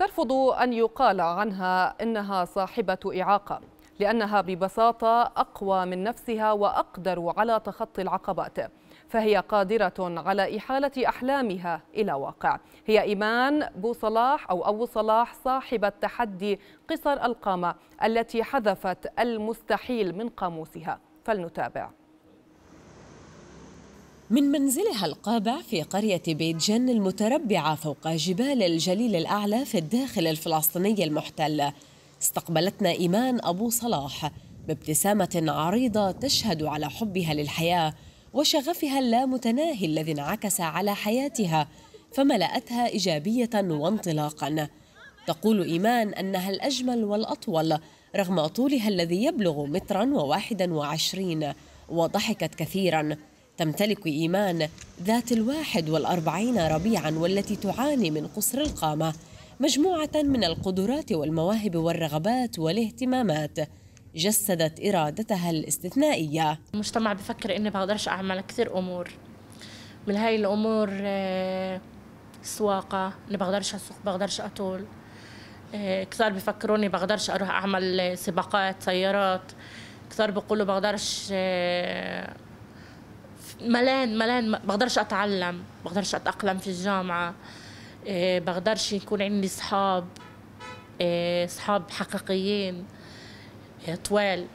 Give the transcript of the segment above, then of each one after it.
ترفض أن يقال عنها إنها صاحبة إعاقة لأنها ببساطة أقوى من نفسها وأقدر على تخطي العقبات فهي قادرة على إحالة أحلامها إلى واقع هي إيمان بو صلاح أو أبو صلاح صاحبة تحدي قصر القامة التي حذفت المستحيل من قاموسها فلنتابع من منزلها القابع في قرية بيت جن المتربعة فوق جبال الجليل الأعلى في الداخل الفلسطيني المحتل استقبلتنا إيمان أبو صلاح بابتسامة عريضة تشهد على حبها للحياة وشغفها اللامتناهي الذي انعكس على حياتها فملأتها إيجابية وانطلاقا تقول إيمان أنها الأجمل والأطول رغم طولها الذي يبلغ مترا وواحدا وعشرين وضحكت كثيرا تمتلك إيمان ذات الواحد والأربعين ربيعا والتي تعاني من قصر القامة مجموعة من القدرات والمواهب والرغبات والاهتمامات جسدت إرادتها الاستثنائية المجتمع بفكر إني بقدرش أعمل كثير أمور من هاي الأمور السواقة آه، إني بقدرش أسوق بقدرش أطول آه، كثار بفكروني بقدرش أروح أعمل آه، سباقات سيارات كثار بقولوا بقدرش ملان ملان بقدرش اتعلم بقدرش اتاقلم في الجامعه إيه، بقدرش يكون عندي صحاب إيه صحاب حقيقيين طوال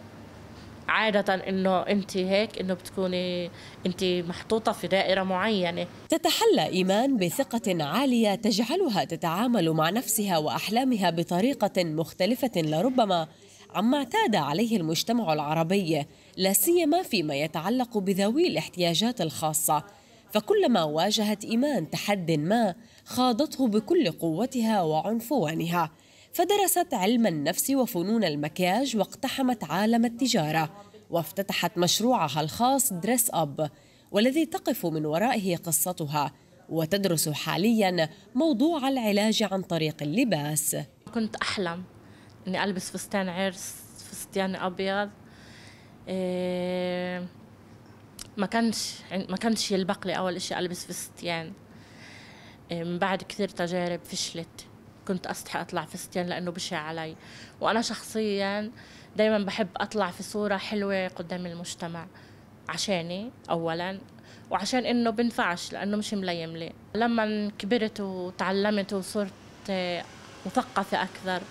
عادة انه انت هيك انه بتكوني انت محطوطة في دائرة معينة تتحلى ايمان بثقة عالية تجعلها تتعامل مع نفسها واحلامها بطريقة مختلفة لربما عما اعتاد عليه المجتمع العربي لا سيما فيما يتعلق بذوي الاحتياجات الخاصه فكلما واجهت ايمان تحد ما خاضته بكل قوتها وعنفوانها فدرست علم النفس وفنون المكياج واقتحمت عالم التجاره وافتتحت مشروعها الخاص دريس اب والذي تقف من ورائه قصتها وتدرس حاليا موضوع العلاج عن طريق اللباس كنت احلم اني البس فستان عرس فستان ابيض إيه، ما كانش ما كانش يلبق لي اول اشي البس فستان إيه، من بعد كثير تجارب فشلت كنت استحي اطلع فستان لانه بشع علي وانا شخصيا دايما بحب اطلع في صوره حلوه قدام المجتمع عشاني اولا وعشان انه بنفعش لانه مش مليم لي لما كبرت وتعلمت وصرت إيه، مثقفه اكثر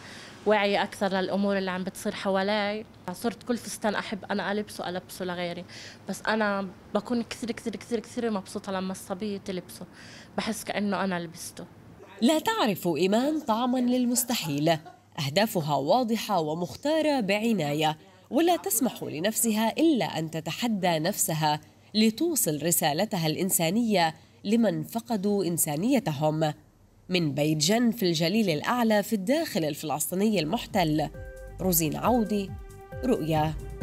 وعي اكثر للامور اللي عم بتصير حوالي صرت كل فستان احب انا البسه البسه لغيري بس انا بكون كثير كثير كثير كثير مبسوطه لما الصبيه تلبسه بحس كانه انا لبسته لا تعرف ايمان طعما للمستحيل اهدافها واضحه ومختاره بعنايه ولا تسمح لنفسها الا ان تتحدى نفسها لتوصل رسالتها الانسانيه لمن فقدوا انسانيتهم من بيت جن في الجليل الأعلى في الداخل الفلسطيني المحتل روزين عودي رؤيا